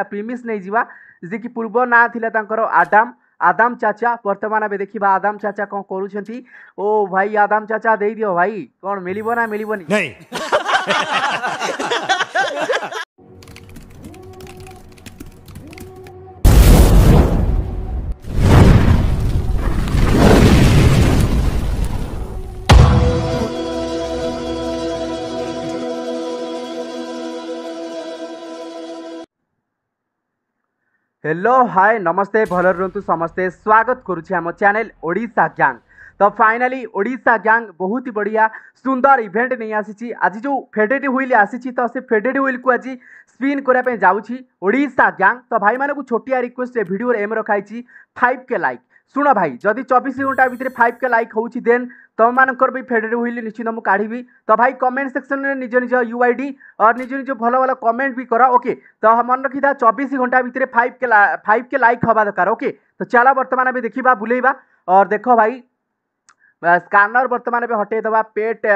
प्रिमिस् नहीं जावा जे कि पूर्व ना थी आदम आदम चाचा बर्तमान अभी देखा आदम चाचा कौन कर भाई आदम चाचा दे दियो भाई कौन मिल ना मिल हेलो हाय नमस्ते भल रुहतु समस्ते स्वागत करुच्छे आम चैनल ओडा ग्यांग तो फाइनाली ओडा ग्यांग बहुत ही बढ़िया सुंदर इभेन्ट नहीं आसी आज जो फेडेड ह्विल आसी तो से फेडेड ह्विल को आज स्पिन करने जाऊँगी ओडा ग्यांग तो भाई मानक छोटिया रिक्वेस्ट भिडर एम रखाई फाइव के लाइक শুণ ভাই যদি চবিশ ঘন্টা ভিতরে ফাইভ কে লাইক হচ্ছে দেন हुई বি ফেডেড হুইল নিশ্চিত মু কাঢ়বি তো ভাই কমেন্ট সেকশন নিজ নিজ ইউআইডি और निज निज भल भल कमेंट भी कर ओके तो मन रखी था चबीस घंटा भितर फाइव के फाइव के लाइक हवा दरकार ओके तो चल बर्तमान अभी देखा बुलेवा और देख भाई स्कानर बर्तमान भी हटेदे पेट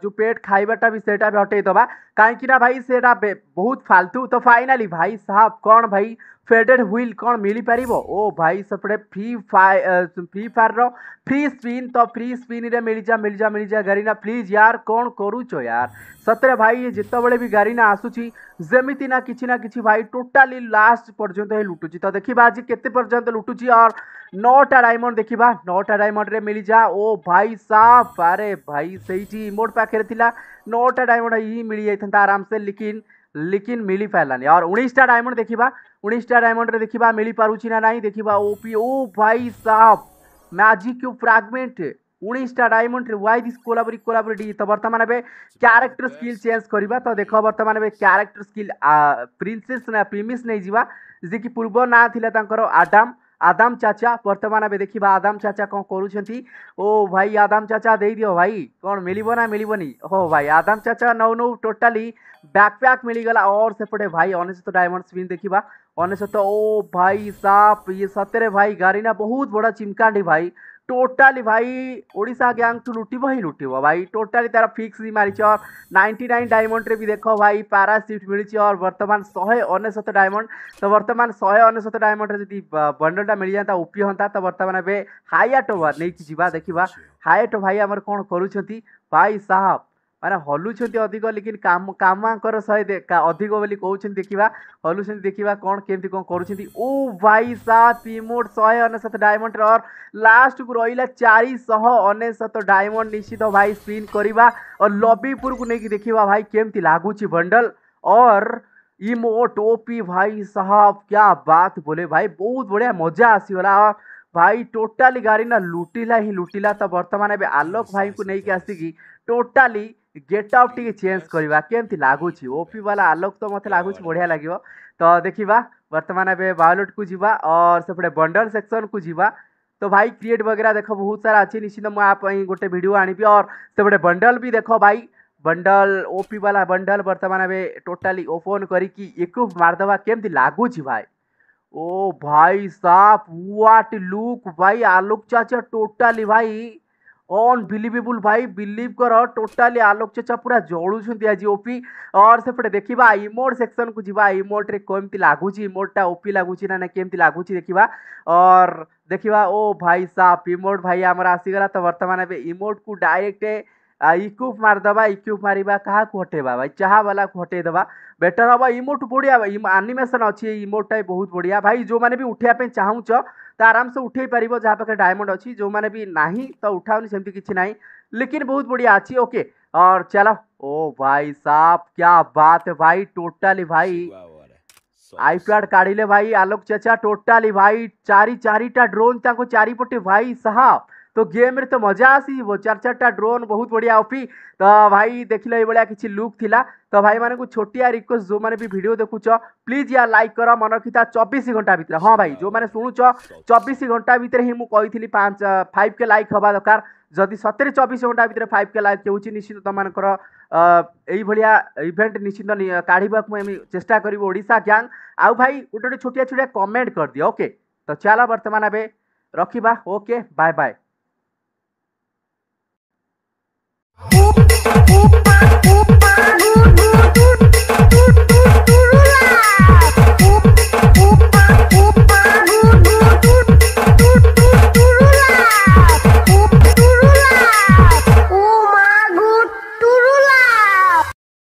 जो पेट खाइबाटा भी सेटा भी हटेदे कहीं भाई से बहुत फालतू तो फाइनाली भाई साहब कौन भाई फेडेड ह्विल कौन मिल पार ओ भाई सपटे Free Fire Free Fire free spin तो फ्री स्पिन रे मिल जा मिल जा मिल जा गारिना प्लीज यार कौन करुच यार सतरे भाई ये जिते बड़े भी गारिना आसूची जमीती ना कि ना कि भाई टोटाली लास्ट पर्यंत ही लुटुची तो देखा आज के पर्यटन लुटुची और नौटा डायमंड देखा नौटा डायमंड रे मिल जा ओ भाई साफ अरे भाई सही मोट पाखे थी नौटा डायमंड ही मिल जाता आराम से लेकिन लेकिन मिली पारानी और उन्नीसटा डायमंड देखा ଉଣେଇଶଟା ଡାଇମଣ୍ଡରେ ଦେଖିବା ମିଳିପାରୁଛି ନା ନାହିଁ ଦେଖିବା ଓପି ଓ ଭାଇ ସାଫ ମ୍ୟାଜିକ୍ ଫ୍ରାଗମେଣ୍ଟ ଉଣେଇଶଟା ଡାଇମଣ୍ଡରେ ୱାଇ ଦିସ୍ କୋଲାବରି କୋଲାବରିଟି ତ ବର୍ତ୍ତମାନ ଏବେ କ୍ୟାରେକ୍ଟର ସ୍କିଲ୍ ଚେଞ୍ଜ କରିବା ତ ଦେଖ ବର୍ତ୍ତମାନ ଏବେ କ୍ୟାରେକ୍ଟର ସ୍କିଲ୍ ପ୍ରିନ୍ସେସ୍ ନା ପ୍ରିମିସ୍ ନେଇଯିବା ଯିଏକି ପୂର୍ବ ନାଁ ଥିଲା ତାଙ୍କର ଆଡାମ୍ आदम चाचा बर्तमान अभी देखा आदम चाचा कौन कर ओ भाई आदम चाचा दे दियो भाई कौन मिल मिल हो भाई आदम चाचा नौ नौ टोटाली बैकपैक मिलगला और सेपटे भाई अनेशत तो डायमंड स्पिन देखा अनेशत तो, ओ भाई साफ ये सतरे भाई ना बहुत बड़ा चिमकांडी भाई टोटाली भाई ओडा गैंग तू लुट ही लुट भाई टोटाली तार फिक्स ही मारी और नाइंटी नाइन डायमंड भी देख भाई पारा सीट मिली और बर्तमान शहे अनेशत डायमंड तो बर्तमान शहे अनेशत डायमंड जी बंडलटा मिल जाता उपय होता तो बर्तमान एवं हाइट ओवर नहीं देखा हाइट भाई आम कौन कर भाई साहब मैंने हलुंट अधिक लेकिन काम कामकर सहित अधिक बोली कौन देखा हलुंट देखा कौन केमती कौन कर ओ भाई साहमोट शहे अनेशत डायमंड लास्ट को रहा चारिश अनेशत डायमंड निश्चित भाई स्पिन करवा और लबीपुर को लेकिन देखा भाई केमती लगुच बंडल और इमो टोपी भाई साहब क्या बात बोले भाई बहुत बढ़िया मजा आसीगला भाई टोटाली गाड़ी ना लुटिला ही लुटिला तो बर्तमान आलोक भाई को लेकिन आसिकी टोटाली गेट अफ टी चेज करवा केमती लगुच ओपी वाला आलोक तो मतलब लगुच बढ़िया लगे तो देखा बर्तमान एवं बायोलोट को जीवा और सेपटे बंडल सेक्शन को जीवा तो भाई क्रिएट वगैरह देख बहुत सारा अच्छे निश्चित मुझे गोटे भिड आनी और सेपटे बंडल भी देख भाई बंडल ओपी वाला बंडल बर्तमान एवं टोटाली ओपन करूफ मारदे केमती लगुच भाई ओ भाई साफ व्हाट लुक भाई आलोक चाचा टोटाली भाई अनबिलिवेबुल भाई बिलिव कर टोटाली आलोक चेचा पूरा जलुं आज ओपी और सेपटे देखा इमोट सेक्शन को जी इमोट्रे कमी लगुच इमोटा ओपी लगुच ना कमी लगुच देखा और देखा ओ भाई साफ इमोट भाई आमर आसीगला तो बर्तमान ए इमोट को डायरेक्ट इक्यूब मारदे इक्यूब मार क्या हटेबा भाई चाह वाला को हटेदे बेटर हम इमोट बढ़िया आनिमेसन अच्छे इमोटा बहुत बढ़िया भाई जो मैंने भी उठाया चाहूँ तो आराम ତ ଆରାମସେ ଉଠେଇ ପାରିବ ଯାହା ପାଖରେ ଡାୟମଣ୍ଡ ଅଛି ଯେଉଁମାନେ ବି ନାହିଁ ତ ଉଠାଉନି सेमती किसी ना लेकिन बहुत बढ़िया अच्छी ओके और चलो ओ भाई साहब क्या बात है भाई टोटाली भाई आईपैड काढ़ी ले भाई आलोक चचा टोटाली भाई चारी चारिटा ड्रोन ताको चारिपटे भाई साहब तो गेम्रे तो मजा आसी चार चार्टा ड्रोन बहुत बढ़िया अफी तो भाई देख लिया ये किसी लुक था तो भाई मानक छोटिया रिक्वेस्ट जो मैंने भी भिड देखुच प्लीज या लाइक कर मन रखी था चबीस घंटा भितर हाँ भाई जो मैंने शुणुच चबीश घंटा भितर ही मुझे पाँच फाइव के लाइक हवा दरकार जदि सतरे चबिस घंटा भितर फाइव के लाइक हो निश्चित तुमर এইভাবে ইভেন্ট নিশ্চিত কাড়া চেষ্টা করবি ওড়শা গ্যাং আউ ভাই গোটে গোটে ছোটিয়া ছোটিয়া কমেন্ট করে দিও ওকে তো চাল বর্তমান এবে রখিবা ওকে